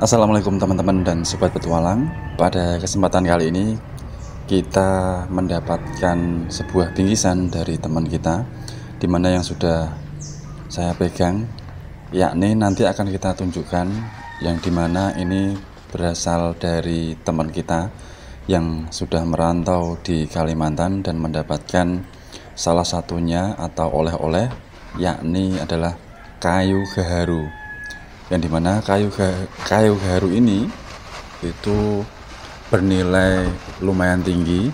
Assalamualaikum teman-teman dan sobat petualang. Pada kesempatan kali ini kita mendapatkan sebuah bingkisan dari teman kita di mana yang sudah saya pegang yakni nanti akan kita tunjukkan yang dimana ini berasal dari teman kita yang sudah merantau di Kalimantan dan mendapatkan salah satunya atau oleh-oleh yakni adalah kayu gaharu yang dimana kayu kayu garu ini itu bernilai lumayan tinggi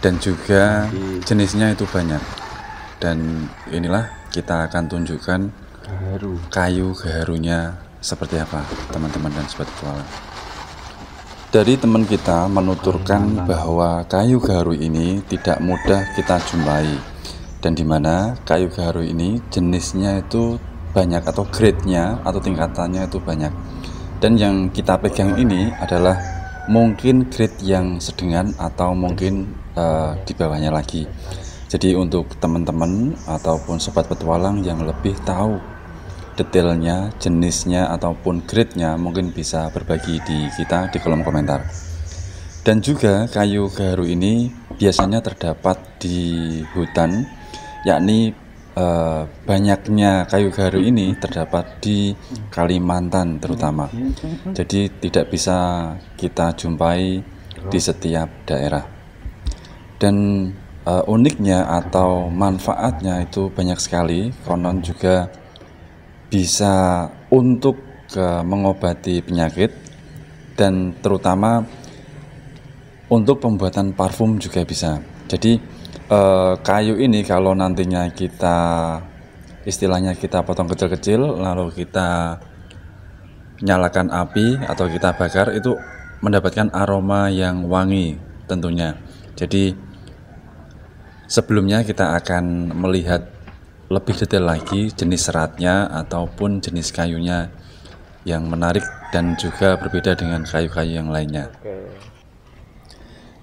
dan juga jenisnya itu banyak dan inilah kita akan tunjukkan garu. kayu garunya seperti apa teman-teman dan sobat kuala dari teman kita menuturkan bahwa kayu garu ini tidak mudah kita jumpai dan dimana kayu garu ini jenisnya itu banyak atau grade-nya atau tingkatannya itu banyak. Dan yang kita pegang ini adalah mungkin grade yang sedengan atau mungkin uh, di bawahnya lagi. Jadi untuk teman-teman ataupun sobat petualang yang lebih tahu detailnya, jenisnya ataupun grade-nya mungkin bisa berbagi di kita di kolom komentar. Dan juga kayu garu ini biasanya terdapat di hutan yakni Eh, banyaknya kayu garu ini terdapat di Kalimantan terutama. Jadi tidak bisa kita jumpai di setiap daerah. Dan uh, uniknya atau manfaatnya itu banyak sekali. Konon juga bisa untuk uh, mengobati penyakit dan terutama untuk pembuatan parfum juga bisa. Jadi uh, kayu ini kalau nantinya kita istilahnya kita potong kecil-kecil lalu kita nyalakan api atau kita bakar itu mendapatkan aroma yang wangi tentunya. Jadi sebelumnya kita akan melihat lebih detail lagi jenis seratnya ataupun jenis kayunya yang menarik dan juga berbeda dengan kayu-kayu yang lainnya. Oke.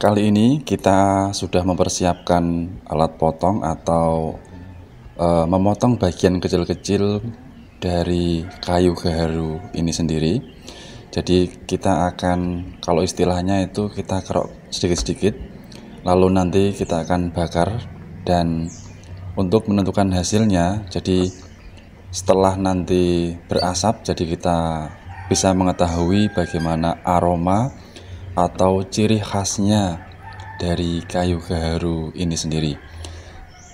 Kali ini kita sudah mempersiapkan alat potong atau e, memotong bagian kecil-kecil dari kayu gaharu ini sendiri. Jadi kita akan kalau istilahnya itu kita kerok sedikit-sedikit lalu nanti kita akan bakar dan untuk menentukan hasilnya jadi setelah nanti berasap jadi kita bisa mengetahui bagaimana aroma atau ciri khasnya dari kayu gaharu ini sendiri.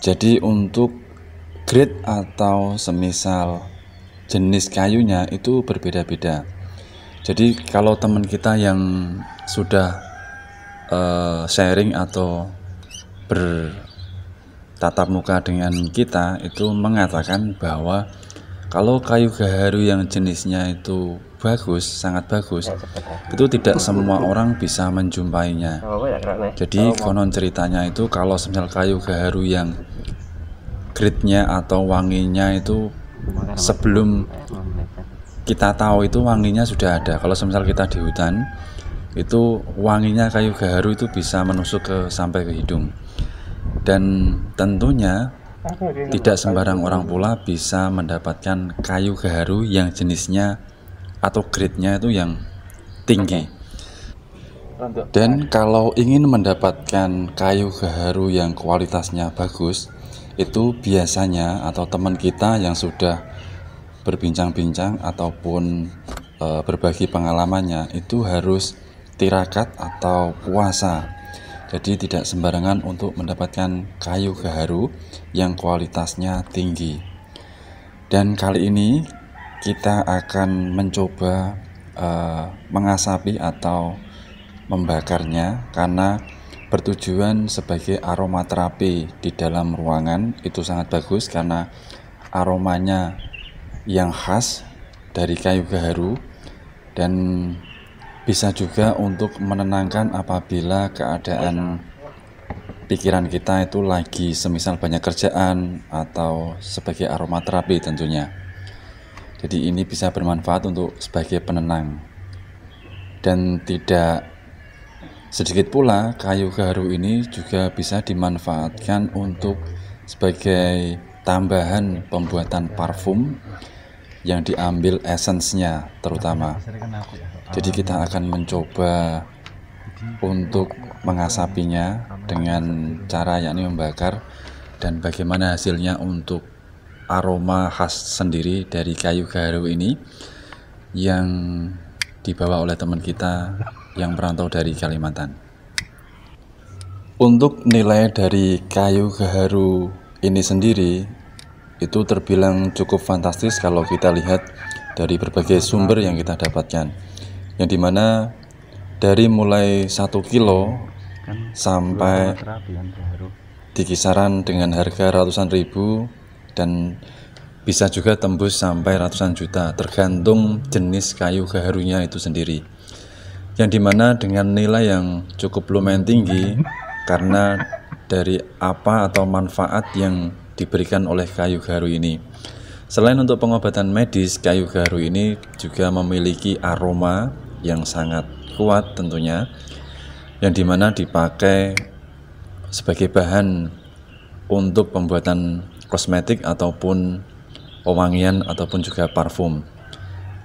Jadi untuk grade atau semisal jenis kayunya itu berbeda-beda. Jadi kalau teman kita yang sudah uh, sharing atau bertatap muka dengan kita itu mengatakan bahwa kalau kayu gaharu yang jenisnya itu bagus, iya, sangat bagus, itu tidak semua orang bisa menjumpainya. Oh, Jadi oh, konon ceritanya itu kalau semisal kayu gaharu yang gritnya atau wanginya itu sebelum kita tahu itu wanginya sudah ada. Kalau semisal kita di hutan, itu wanginya kayu gaharu itu bisa menusuk ke sampai ke hidung. Dan tentunya tidak sembarang orang pula bisa mendapatkan kayu gaharu yang jenisnya atau grade-nya itu yang tinggi. Dan kalau ingin mendapatkan kayu gaharu yang kualitasnya bagus, itu biasanya atau teman kita yang sudah berbincang-bincang ataupun e, berbagi pengalamannya itu harus tirakat atau puasa. Jadi tidak sembarangan untuk mendapatkan kayu gaharu yang kualitasnya tinggi. Dan kali ini kita akan mencoba uh, mengasapi atau membakarnya karena bertujuan sebagai aromaterapi di dalam ruangan itu sangat bagus karena aromanya yang khas dari kayu gaharu dan bisa juga untuk menenangkan apabila keadaan pikiran kita itu lagi semisal banyak kerjaan atau sebagai aromaterapi tentunya. Jadi ini bisa bermanfaat untuk sebagai penenang. Dan tidak sedikit pula kayu garu ini juga bisa dimanfaatkan untuk sebagai tambahan pembuatan parfum yang diambil esensnya terutama. Jadi kita akan mencoba untuk mengasapinya dengan cara yakni membakar dan bagaimana hasilnya untuk aroma khas sendiri dari kayu garu ini yang dibawa oleh teman kita yang merantau dari Kalimantan. Untuk nilai dari kayu gaharu ini sendiri itu terbilang cukup fantastis kalau kita lihat dari berbagai sumber yang kita dapatkan. Yang dimana dari mulai 1 kilo kan sampai kan di kisaran dengan harga ratusan ribu dan bisa juga tembus sampai ratusan juta tergantung jenis kayu gaharunya itu sendiri yang dimana dengan nilai yang cukup lumayan tinggi karena dari apa atau manfaat yang diberikan oleh kayu garu ini selain untuk pengobatan medis kayu garu ini juga memiliki aroma yang sangat kuat tentunya yang dimana dipakai sebagai bahan untuk pembuatan kosmetik ataupun pewangian ataupun juga parfum.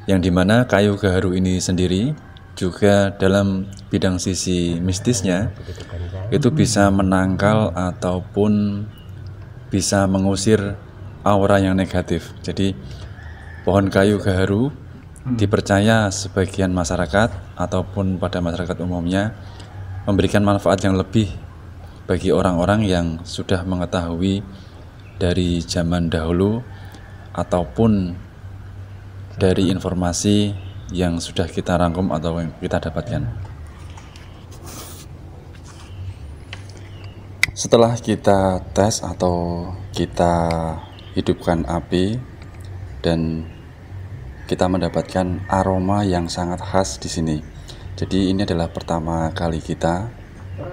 Yang dimana kayu gaharu ini sendiri juga dalam bidang sisi mistisnya itu bisa menangkal ataupun bisa mengusir aura yang negatif. Jadi pohon kayu gaharu hmm. dipercaya sebagian masyarakat ataupun pada masyarakat umumnya memberikan manfaat yang lebih bagi orang-orang yang sudah mengetahui dari zaman dahulu ataupun dari informasi yang sudah kita rangkum atau yang kita dapatkan. Setelah kita tes atau kita hidupkan api dan kita mendapatkan aroma yang sangat khas di sini. Jadi ini adalah pertama kali kita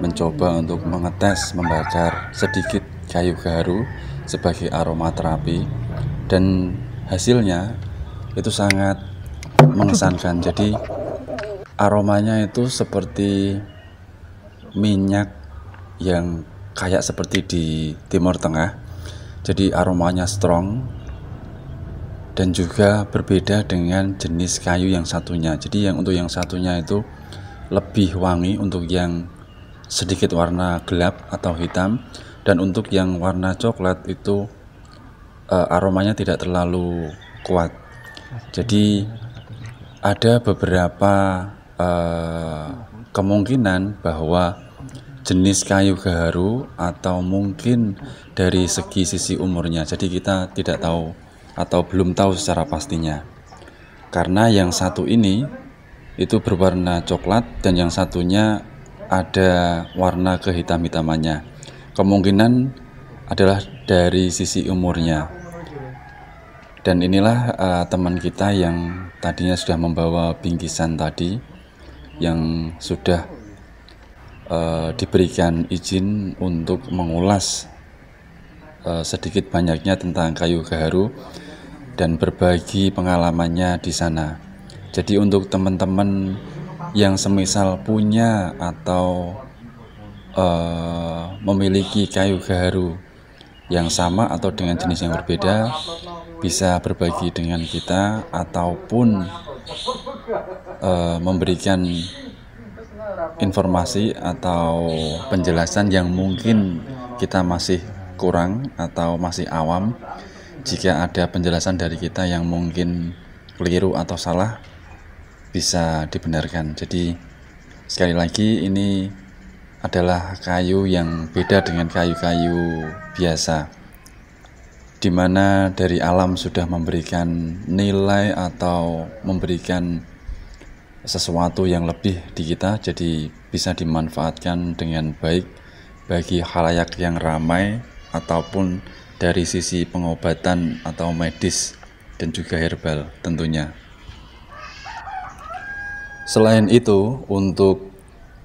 mencoba untuk mengetes membakar sedikit kayu garu sebagai aromaterapi dan hasilnya itu sangat mengesankan. Jadi aromanya itu seperti minyak yang kayak seperti di Timur Tengah. Jadi aromanya strong dan juga berbeda dengan jenis kayu yang satunya. Jadi yang untuk yang satunya itu lebih wangi untuk yang sedikit warna gelap atau hitam dan untuk yang warna coklat itu uh, aromanya tidak terlalu kuat jadi ada beberapa uh, kemungkinan bahwa jenis kayu gaharu atau mungkin dari segi sisi umurnya jadi kita tidak tahu atau belum tahu secara pastinya karena yang satu ini itu berwarna coklat dan yang satunya ada warna kehitam-hitamannya kemungkinan adalah dari sisi umurnya dan inilah uh, teman kita yang tadinya sudah membawa bingkisan tadi yang sudah uh, diberikan izin untuk mengulas uh, sedikit banyaknya tentang kayu gaharu dan berbagi pengalamannya di sana jadi untuk teman-teman yang semisal punya atau Eh, memiliki kayu gaharu yang sama atau dengan jenis yang berbeda bisa berbagi dengan kita ataupun uh, memberikan informasi atau penjelasan yang mungkin kita masih kurang atau masih awam jika ada penjelasan dari kita yang mungkin keliru atau salah bisa dibenarkan jadi sekali lagi ini adalah kayu yang beda dengan kayu-kayu biasa di mana dari alam sudah memberikan nilai atau memberikan sesuatu yang lebih di kita jadi bisa dimanfaatkan dengan baik bagi halayak yang ramai ataupun dari sisi pengobatan atau medis dan juga herbal tentunya selain itu untuk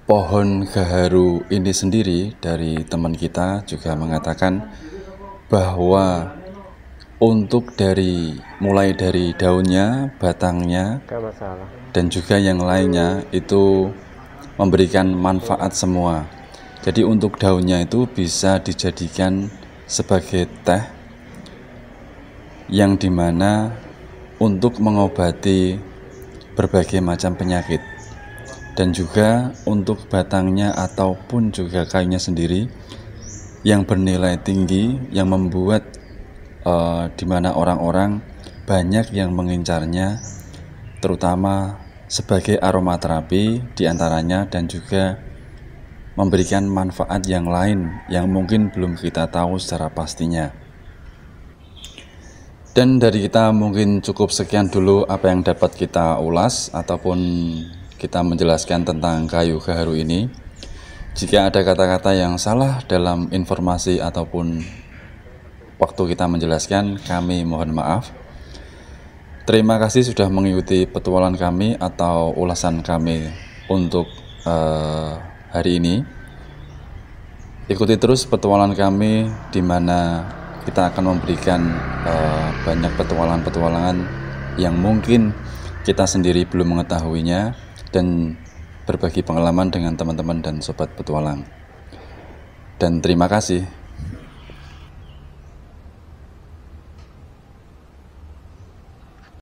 pohon gaharu ini sendiri dari teman kita juga mengatakan bahwa untuk dari mulai dari daunnya, batangnya, dan juga yang lainnya itu memberikan manfaat semua. Jadi untuk daunnya itu bisa dijadikan sebagai teh yang dimana untuk mengobati berbagai macam penyakit dan juga untuk batangnya ataupun juga kayunya sendiri yang bernilai tinggi yang membuat uh, di mana orang-orang banyak yang mengincarnya terutama sebagai aromaterapi diantaranya dan juga memberikan manfaat yang lain yang mungkin belum kita tahu secara pastinya dan dari kita mungkin cukup sekian dulu apa yang dapat kita ulas ataupun kita menjelaskan tentang kayu gaharu ini. Jika ada kata-kata yang salah dalam informasi ataupun waktu kita menjelaskan, kami mohon maaf. Terima kasih sudah mengikuti petualangan kami atau ulasan kami untuk uh, hari ini. Ikuti terus petualangan kami di mana kita akan memberikan uh, banyak petualangan-petualangan yang mungkin kita sendiri belum mengetahuinya dan berbagi pengalaman dengan teman-teman dan sobat petualang. Dan terima kasih